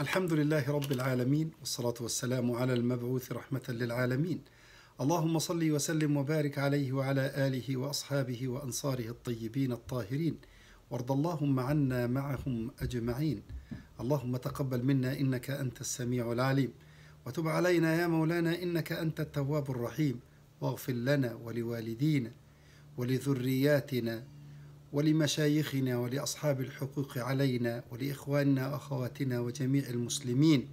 الحمد لله رب العالمين والصلاة والسلام على المبعوث رحمة للعالمين اللهم صل وسلم وبارك عليه وعلى آله وأصحابه وأنصاره الطيبين الطاهرين وارض اللهم عنا معهم أجمعين اللهم تقبل منا إنك أنت السميع العليم وتب علينا يا مولانا إنك أنت التواب الرحيم واغفر لنا ولوالدينا ولذرياتنا ولمشايخنا ولأصحاب الحقوق علينا ولإخواننا وأخواتنا وجميع المسلمين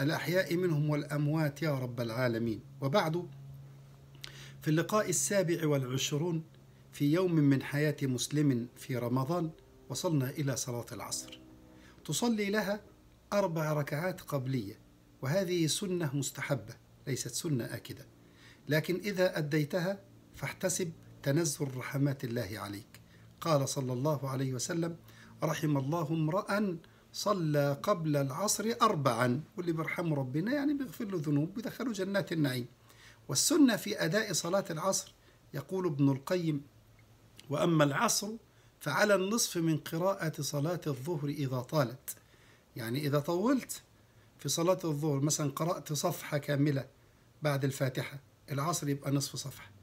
الأحياء منهم والأموات يا رب العالمين وبعد في اللقاء السابع والعشرون في يوم من حياة مسلم في رمضان وصلنا إلى صلاة العصر تصلي لها أربع ركعات قبلية وهذه سنة مستحبة ليست سنة آكدة لكن إذا أديتها فاحتسب تنزل رحمات الله عليك قال صلى الله عليه وسلم رحم الله امرأ صلى قبل العصر أربعا واللي بيرحمه ربنا يعني بيغفر له ذنوب ويدخله جنات النعيم والسنة في أداء صلاة العصر يقول ابن القيم وأما العصر فعلى النصف من قراءة صلاة الظهر إذا طالت يعني إذا طولت في صلاة الظهر مثلا قرأت صفحة كاملة بعد الفاتحة العصر يبقى نصف صفحة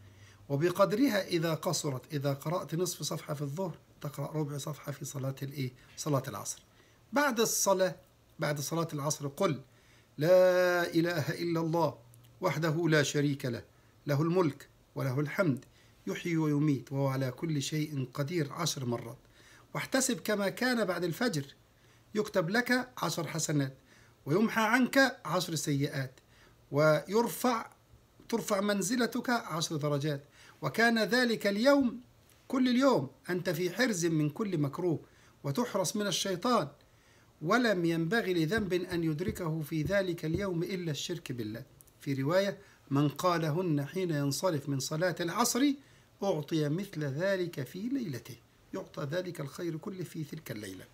وبقدرها إذا قصرت إذا قرأت نصف صفحة في الظهر تقرأ ربع صفحة في صلاة الإيه؟ صلاة العصر بعد الصلاة بعد صلاة العصر قل لا إله إلا الله وحده لا شريك له له الملك وله الحمد يحيي ويميت وهو على كل شيء قدير عشر مرات واحتسب كما كان بعد الفجر يكتب لك عشر حسنات ويمحى عنك عشر سيئات ويرفع ترفع منزلتك عشر درجات وكان ذلك اليوم كل اليوم أنت في حرز من كل مكروه وتحرس من الشيطان ولم ينبغي لذنب أن يدركه في ذلك اليوم إلا الشرك بالله في رواية من قالهن حين ينصرف من صلاة العصر أعطي مثل ذلك في ليلته يعطى ذلك الخير كله في تلك الليلة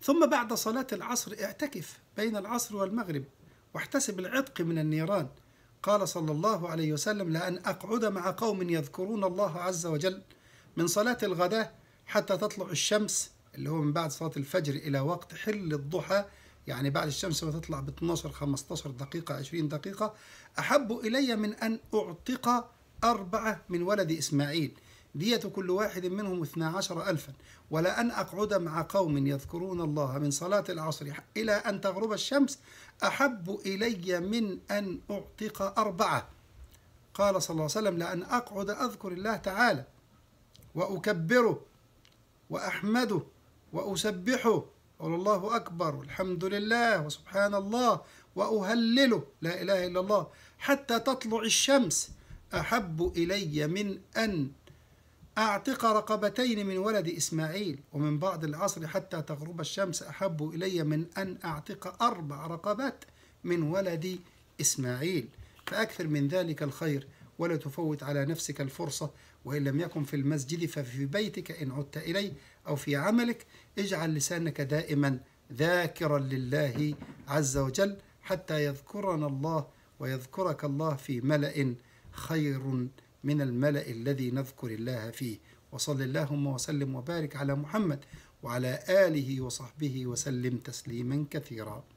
ثم بعد صلاة العصر اعتكف بين العصر والمغرب واحتسب العتق من النيران قال صلى الله عليه وسلم لأن أقعد مع قوم يذكرون الله عز وجل من صلاة الغداء حتى تطلع الشمس اللي هو من بعد صلاة الفجر إلى وقت حل الضحى يعني بعد الشمس تطلع ب 12 15 دقيقة 20 دقيقة أحب إلي من أن أعتق أربعة من ولد إسماعيل دية كل واحد منهم اثنا عشر ألفا ولأن أقعد مع قوم يذكرون الله من صلاة العصر إلى أن تغرب الشمس أحب إلي من أن أعتق أربعة قال صلى الله عليه وسلم لأن أقعد أذكر الله تعالى وأكبره وأحمده وأسبحه أقول الله أكبر والحمد لله وسبحان الله وأهلله لا إله إلا الله حتى تطلع الشمس أحب إلي من أن أعتق رقبتين من ولد إسماعيل ومن بعد العصر حتى تغرب الشمس أحب إلي من أن أعتق أربع رقبات من ولد إسماعيل فأكثر من ذلك الخير ولا تفوت على نفسك الفرصة وإن لم يكن في المسجد ففي بيتك إن عدت إليه أو في عملك اجعل لسانك دائما ذاكرا لله عز وجل حتى يذكرنا الله ويذكرك الله في ملأ خير من الملأ الذي نذكر الله فيه وصل اللهم وسلم وبارك على محمد وعلى آله وصحبه وسلم تسليما كثيرا